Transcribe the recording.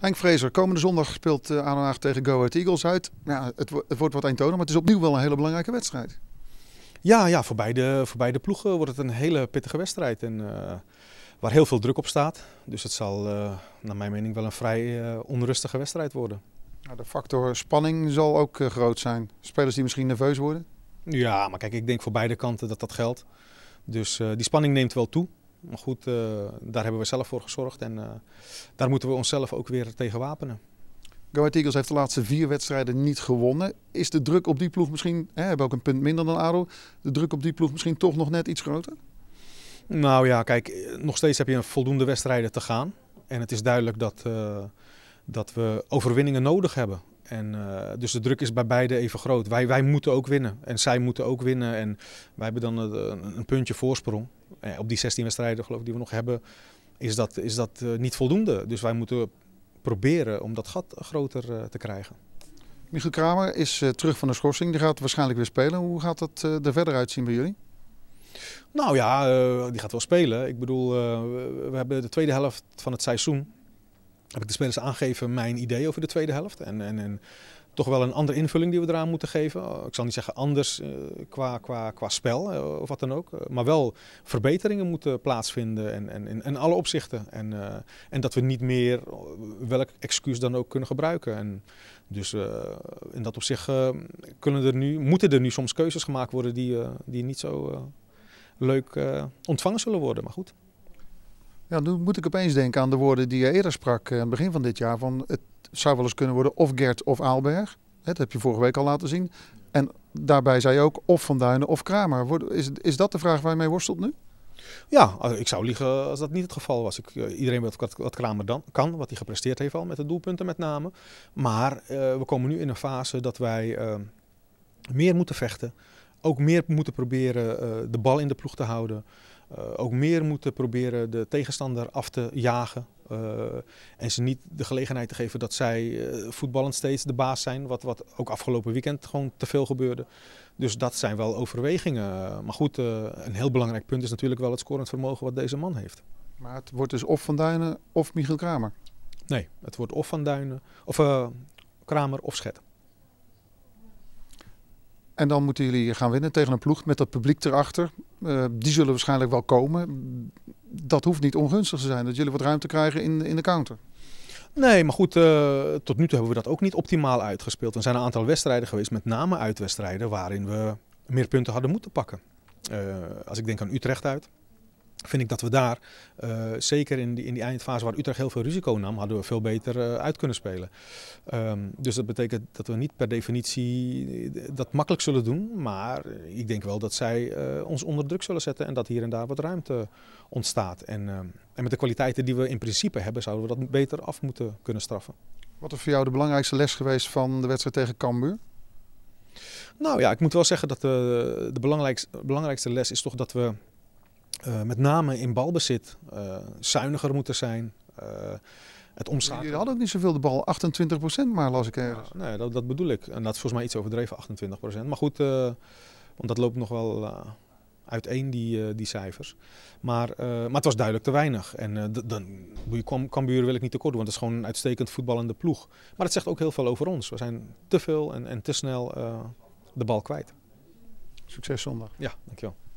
Henk Fraser, komende zondag speelt eh, Adenhaag tegen Go Ahead Eagles uit. Ja, het, het wordt wat eentonig, maar het is opnieuw wel een hele belangrijke wedstrijd. Ja, ja voor, beide, voor beide ploegen wordt het een hele pittige wedstrijd. En, eh, waar heel veel druk op staat. Dus het zal eh, naar mijn mening wel een vrij onrustige wedstrijd worden. Nou, de factor spanning zal ook groot zijn. Spelers die misschien nerveus worden? Ja, maar kijk, ik denk voor beide kanten dat dat geldt. Dus die spanning neemt wel toe. Maar goed, eh, daar hebben we zelf voor gezorgd en eh, daar moeten we onszelf ook weer tegen wapenen. Go Ahead Eagles heeft de laatste vier wedstrijden niet gewonnen. Is de druk op die ploeg misschien, hè, hebben ook een punt minder dan Aro, de druk op die ploeg misschien toch nog net iets groter? Nou ja, kijk, nog steeds heb je een voldoende wedstrijden te gaan. En het is duidelijk dat, eh, dat we overwinningen nodig hebben. En, dus de druk is bij beide even groot. Wij, wij moeten ook winnen en zij moeten ook winnen. En wij hebben dan een, een puntje voorsprong. Eh, op die 16 wedstrijden geloof ik die we nog hebben, is dat, is dat eh, niet voldoende. Dus wij moeten proberen om dat gat groter eh, te krijgen. Michiel Kramer is terug van de schorsing. Die gaat waarschijnlijk weer spelen. Hoe gaat dat er verder uitzien bij jullie? Nou ja, die gaat wel spelen. Ik bedoel, we hebben de tweede helft van het seizoen. Heb ik de spelers aangegeven mijn idee over de tweede helft. En, en, en toch wel een andere invulling die we eraan moeten geven. Eh, ik zal niet zeggen anders eh, qua, qua, qua spel eh, of wat dan ook. maar wel verbeteringen moeten plaatsvinden en, en, in, alle opzichten. En, en dat we niet meer welk excuus dan ook kunnen gebruiken. En dus in dat opzicht kunnen er nu, moeten er nu soms keuzes gemaakt worden die, die niet zo leuk ontvangen zullen worden. Maar goed. Ja, nu moet ik opeens denken aan de woorden die je eerder sprak aan het begin van dit jaar. Van het zou wel eens kunnen worden of Gert of Aalberg. Dat heb je vorige week al laten zien. En daarbij zei je ook of Van Duinen of Kramer. Is, is dat de vraag waar je mee worstelt nu? Ja, eh, ik zou liegen als dat niet het geval was. Ik, eh, iedereen weet wat, Kramer dan kan, wat hij gepresteerd heeft al met de doelpunten met name. Maar eh, we komen nu in een fase dat wij meer moeten vechten. Ook meer moeten proberen de bal in de ploeg te houden. ook meer moeten proberen de tegenstander af te jagen. Eh, en ze niet de gelegenheid te geven dat zij eh, voetballend steeds de baas zijn. Wat, wat ook afgelopen weekend gewoon te veel gebeurde. Dus dat zijn wel overwegingen. Maar goed, eh, een heel belangrijk punt is natuurlijk wel het scorend vermogen wat deze man heeft. Maar het wordt dus of Van Duinen of Michiel Kramer? Nee, het wordt of Van Duinen, of Kramer of Schet. En dan moeten jullie gaan winnen tegen een ploeg met dat publiek erachter. die zullen waarschijnlijk wel komen dat hoeft niet ongunstig te zijn, dat jullie wat ruimte krijgen in, in de counter. Nee, maar goed, eh, tot nu toe hebben we dat ook niet optimaal uitgespeeld. Er zijn een aantal wedstrijden geweest, met name uitwedstrijden, waarin we meer punten hadden moeten pakken. Eh, als ik denk aan Utrecht uit, vind ik dat we daar, eh, zeker in die, in die eindfase waar Utrecht heel veel risico nam, hadden we veel beter eh, uit kunnen spelen. Ehm, dus dat betekent dat we niet per definitie eh, dat makkelijk zullen doen. Maar ik denk wel dat zij ons onder druk zullen zetten en dat hier en daar wat ruimte ontstaat. En, ehm, en met de kwaliteiten die we in principe hebben, zouden we dat beter af moeten kunnen straffen. Wat is voor jou de belangrijkste les geweest van de wedstrijd tegen Cambuur? Nou ja, ik moet wel zeggen dat de, de belangrijkste, belangrijkste les is toch dat we eh, met name in balbezit uh, zuiniger moeten zijn. Uh, het omschakelen. Jullie hadden ook niet zoveel de bal, 28% maar las ik ergens. Ja, ah, nee, dat, dat, bedoel ik. En dat is volgens mij iets overdreven, 28%. Maar goed, want dat loopt nog wel uiteen, die, die cijfers. Maar, maar het was duidelijk te weinig. En dan, Buur wil ik niet tekort doen, want het is gewoon een uitstekend voetballende ploeg. Maar het zegt ook heel veel over ons. We zijn te veel en, en te snel de bal kwijt. Succes zondag. Ja, dankjewel.